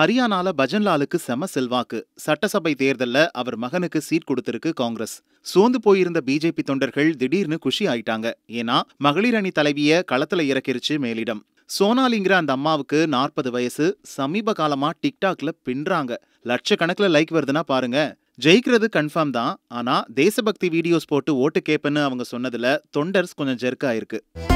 ஹரியானால பஜன்லாலுக்கு செம செல்வாக்கு சட்டசபை தேர்தல்ல அவர் மகனுக்கு சீட் கொடுத்திருக்கு காங்கிரஸ் சோந்து போயிருந்த பிஜேபி தொண்டர்கள் திடீர்னு குஷி ஆயிட்டாங்க ஏன்னா மகளிர் அணி தலைவிய களத்துல இறக்கிருச்சு மேலிடம் சோனாலிங்கிற அந்த அம்மாவுக்கு நாற்பது வயசு சமீப காலமா டிக்டாக்ல பின்றாங்க லட்சக்கணக்கில் லைக் வருதுன்னா பாருங்க ஜெயிக்கிறது கன்ஃபார்ம் தான் ஆனா தேசபக்தி வீடியோஸ் போட்டு ஓட்டு கேப்பேன்னு அவங்க சொன்னதுல தொண்டர்ஸ் கொஞ்சம் ஜெர்க் ஆயிருக்கு